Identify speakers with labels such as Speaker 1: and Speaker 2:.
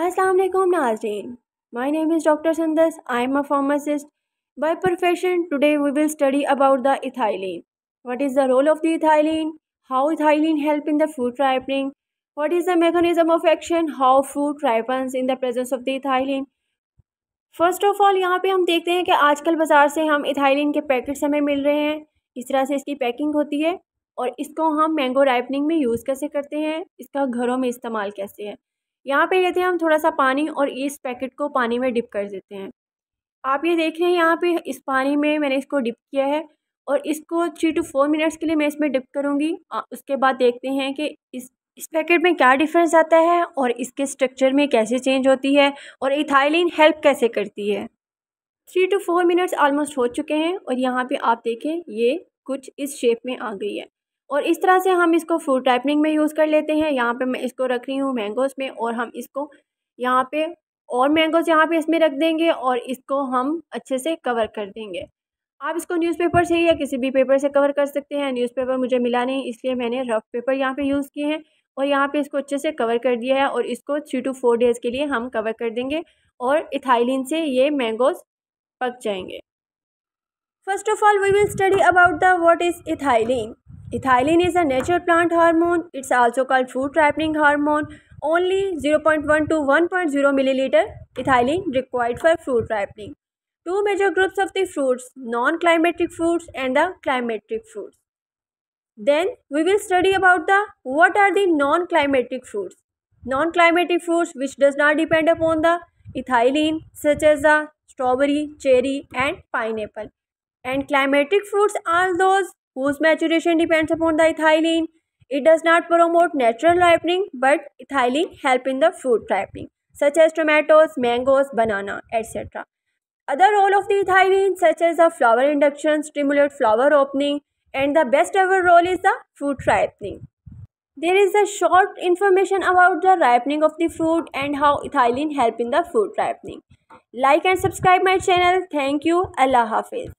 Speaker 1: अस्सलाम वालेकुम नाजरीन my name is doctor Sundus I am a pharmacist by profession today we will study about the ethylene what is the role of the ethylene how ethylene help in the food ripening what is the mechanism of action how food ripens in the presence of the ethylene first of all यहाँ पर हम देखते हैं कि आजकल बाजार से हम इथाइलिन के पैकेट्स हमें मिल रहे हैं इस तरह से इसकी पैकिंग होती है और इसको हम मैंगो राइपनिंग में यूज़ कैसे करते हैं इसका घरों में इस्तेमाल कैसे है यहाँ पे लेते हैं हम थोड़ा सा पानी और इस पैकेट को पानी में डिप कर देते हैं आप ये देख रहे हैं यहाँ पे इस पानी में मैंने इसको डिप किया है और इसको थ्री टू फोर मिनट्स के लिए मैं इसमें डिप करूँगी उसके बाद देखते हैं कि इस इस पैकेट में क्या डिफरेंस आता है और इसके स्ट्रक्चर में कैसे चेंज होती है और इथाइलिन हेल्प कैसे करती है three two four minutes almost हो चुके हैं और यहाँ पे आप देखें ये कुछ इस शेप में आ गई है और इस तरह से हम इसको फ्रूट टाइपनिंग में यूज़ कर लेते हैं यहाँ पे मैं इसको रख रही हूँ मैंगोज़ में और हम इसको यहाँ पे और मैंगोज़ यहाँ पे इसमें रख देंगे और इसको हम अच्छे से कवर कर देंगे आप इसको न्यूज़पेपर से या किसी भी पेपर से कवर कर सकते हैं न्यूज़पेपर मुझे मिला नहीं इसलिए मैंने रफ पेपर यहाँ पर पे यूज़ किए हैं और यहाँ पर इसको अच्छे से कवर कर दिया है और इसको थ्री टू फोर डेज़ के लिए हम कवर कर देंगे और इथाइलिन से ये मैंगोज़ पक जाएंगे first of all we will study about the what is ethylene Ethylene is a natural plant hormone. It's also called fruit ripening hormone. Only 0.1 to 1.0 milliliter ethylene required for fruit ripening. Two major groups of the fruits, non-climatic fruits and the climatic fruits. Then we will study about the what are the non-climatic fruits. Non-climatic fruits which does not depend upon the ethylene such as the strawberry, cherry and pineapple. And climatic fruits are those whose maturation depends upon the ethylene. It does not promote natural ripening, but ethylene help in the fruit ripening, such as tomatoes, mangoes, banana, etc. Other role of the ethylene, such as the flower induction, stimulate flower opening, and the best ever role is the fruit ripening. There is a short information about the ripening of the fruit and how ethylene help in the fruit ripening. Like and subscribe my channel. Thank you. Allah Hafiz.